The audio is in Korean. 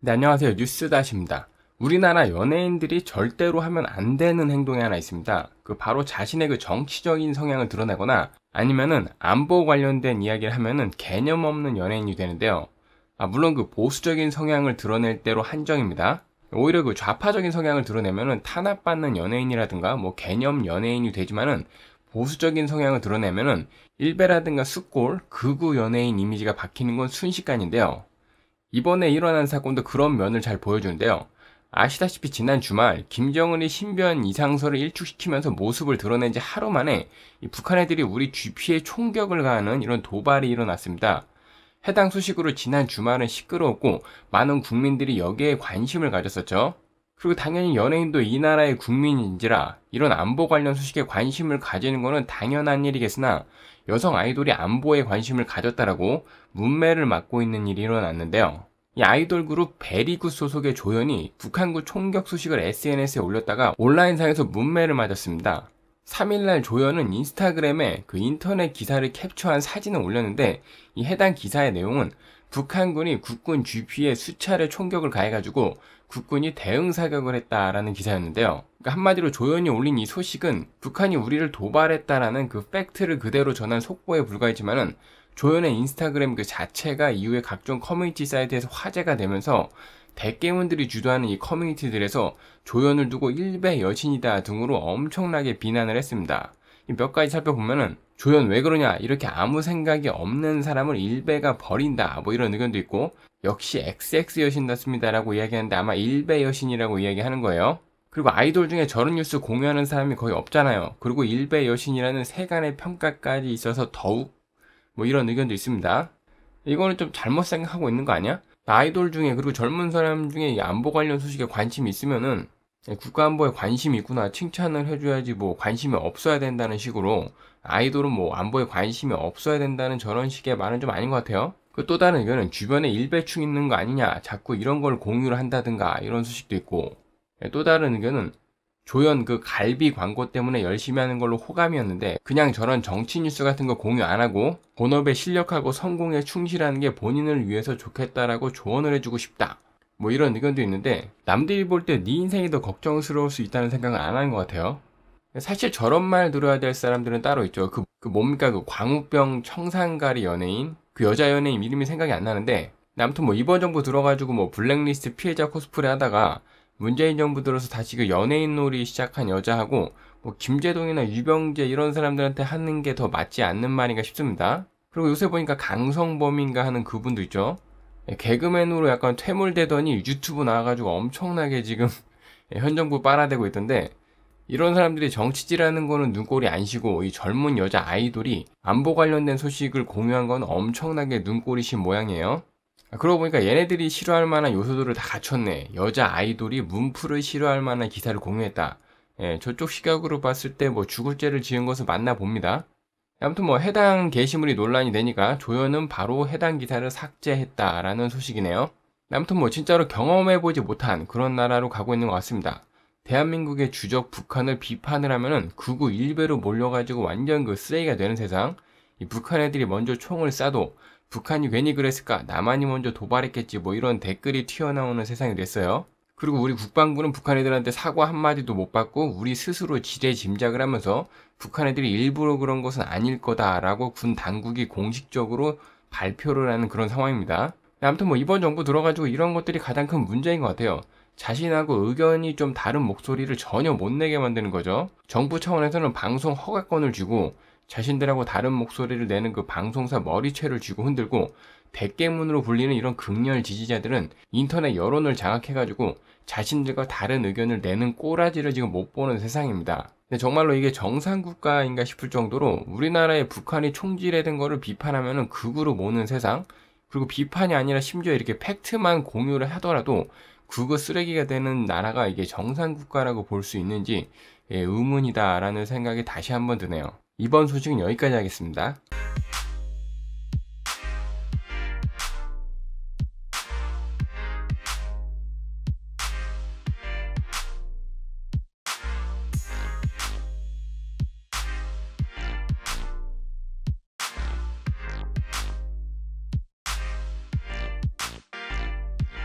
네, 안녕하세요. 뉴스다시입니다. 우리나라 연예인들이 절대로 하면 안 되는 행동이 하나 있습니다. 그 바로 자신의 그 정치적인 성향을 드러내거나 아니면은 안보 관련된 이야기를 하면은 개념 없는 연예인이 되는데요. 아, 물론 그 보수적인 성향을 드러낼 때로 한정입니다. 오히려 그 좌파적인 성향을 드러내면은 탄압받는 연예인이라든가 뭐 개념 연예인이 되지만은 보수적인 성향을 드러내면은 일베라든가 숫골, 극우 연예인 이미지가 바뀌는건 순식간인데요. 이번에 일어난 사건도 그런 면을 잘 보여주는데요. 아시다시피 지난 주말 김정은이 신변 이상설을 일축시키면서 모습을 드러낸 지 하루 만에 북한 애들이 우리 GP에 총격을 가하는 이런 도발이 일어났습니다. 해당 소식으로 지난 주말은 시끄러웠고 많은 국민들이 여기에 관심을 가졌었죠. 그리고 당연히 연예인도 이 나라의 국민인지라 이런 안보 관련 소식에 관심을 가지는 것은 당연한 일이겠으나 여성 아이돌이 안보에 관심을 가졌다라고 문매를 맡고 있는 일이 일어났는데요. 이 아이돌 그룹 베리굿 소속의 조연이 북한군 총격 소식을 SNS에 올렸다가 온라인상에서 문매를 맞았습니다. 3일날 조연은 인스타그램에 그 인터넷 기사를 캡처한 사진을 올렸는데 이 해당 기사의 내용은 북한군이 국군 GP에 수차례 총격을 가해가지고 국군이 대응 사격을 했다라는 기사였는데요. 그러니까 한마디로 조연이 올린 이 소식은 북한이 우리를 도발했다라는 그 팩트를 그대로 전한 속보에 불과했지만은 조연의 인스타그램 그 자체가 이후에 각종 커뮤니티 사이트에서 화제가 되면서 대깨문들이 주도하는 이 커뮤니티들에서 조연을 두고 일배 여신이다 등으로 엄청나게 비난을 했습니다. 몇 가지 살펴보면은 조연 왜 그러냐 이렇게 아무 생각이 없는 사람을 일배가 버린다 뭐 이런 의견도 있고 역시 XX 여신같습니다라고 이야기하는데 아마 일배 여신이라고 이야기하는 거예요. 그리고 아이돌 중에 저런 뉴스 공유하는 사람이 거의 없잖아요. 그리고 일배 여신이라는 세간의 평가까지 있어서 더욱 뭐 이런 의견도 있습니다. 이거는 좀 잘못 생각하고 있는 거 아니야? 아이돌 중에 그리고 젊은 사람 중에 안보 관련 소식에 관심이 있으면은 국가안보에 관심이 있구나 칭찬을 해줘야지 뭐 관심이 없어야 된다는 식으로 아이돌은 뭐 안보에 관심이 없어야 된다는 저런 식의 말은 좀 아닌 것 같아요. 또 다른 의견은 주변에 일배충 있는 거 아니냐 자꾸 이런 걸 공유를 한다든가 이런 소식도 있고 예, 또 다른 의견은 조연 그 갈비 광고 때문에 열심히 하는 걸로 호감이었는데 그냥 저런 정치 뉴스 같은 거 공유 안 하고 본업에 실력하고 성공에 충실하는 게 본인을 위해서 좋겠다라고 조언을 해주고 싶다. 뭐 이런 의견도 있는데 남들이 볼 때 네 인생이 더 걱정스러울 수 있다는 생각을 안 하는 것 같아요. 사실 저런 말 들어야 될 사람들은 따로 있죠. 그, 그 뭡니까 그 광우병 청산가리 연예인 그 여자 연예인 이름이 생각이 안 나는데 남무튼뭐 이번 정부 들어가지고 뭐 블랙리스트 피해자 코스프레 하다가 문재인 정부 들어서 다시 그 연예인 놀이 시작한 여자하고 뭐 김재동이나 유병재 이런 사람들한테 하는 게 더 맞지 않는 말인가 싶습니다. 그리고 요새 보니까 강성범인가 하는 그분도 있죠. 개그맨으로 약간 퇴물되더니 유튜브 나와가지고 엄청나게 지금 예, 현 정부 빨아대고 있던데 이런 사람들이 정치질하는 거는 눈꼴이 안 쉬고 이 젊은 여자 아이돌이 안보 관련된 소식을 공유한 건 엄청나게 눈꼴이 신 모양이에요. 아, 그러고 보니까 얘네들이 싫어할 만한 요소들을 다 갖췄네. 여자 아이돌이 문풀을 싫어할 만한 기사를 공유했다. 예, 저쪽 시각으로 봤을 때 뭐 죽을 죄를 지은 것을만나 봅니다. 아무튼 뭐 해당 게시물이 논란이 되니까 조연은 바로 해당 기사를 삭제했다라는 소식이네요. 아무튼 뭐 진짜로 경험해보지 못한 그런 나라로 가고 있는 것 같습니다. 대한민국의 주적 북한을 비판을 하면은 극우 일베로 몰려가지고 완전 그 쓰레기가 되는 세상. 이 북한 애들이 먼저 총을 쏴도 북한이 괜히 그랬을까 나만이 먼저 도발했겠지 뭐 이런 댓글이 튀어나오는 세상이 됐어요. 그리고 우리 국방부는 북한 애들한테 사과 한마디도 못 받고 우리 스스로 지레 짐작을 하면서 북한 애들이 일부러 그런 것은 아닐 거다라고 군 당국이 공식적으로 발표를 하는 그런 상황입니다. 네, 아무튼 뭐 이번 정부 들어가지고 이런 것들이 가장 큰 문제인 것 같아요. 자신하고 의견이 좀 다른 목소리를 전혀 못 내게 만드는 거죠. 정부 차원에서는 방송 허가권을 주고 자신들하고 다른 목소리를 내는 그 방송사 머리채를 쥐고 흔들고 백계문으로 불리는 이런 극렬 지지자들은 인터넷 여론을 장악해가지고 자신들과 다른 의견을 내는 꼬라지를 지금 못 보는 세상입니다. 근데 정말로 이게 정상 국가인가 싶을 정도로 우리나라의 북한이 총질해된 거를 비판하면 극으로 모는 세상, 그리고 비판이 아니라 심지어 이렇게 팩트만 공유를 하더라도 그거 쓰레기가 되는 나라가 이게 정상 국가라고 볼 수 있는지 예, 의문이다라는 생각이 다시 한번 드네요. 이번 소식은 여기까지 하겠습니다.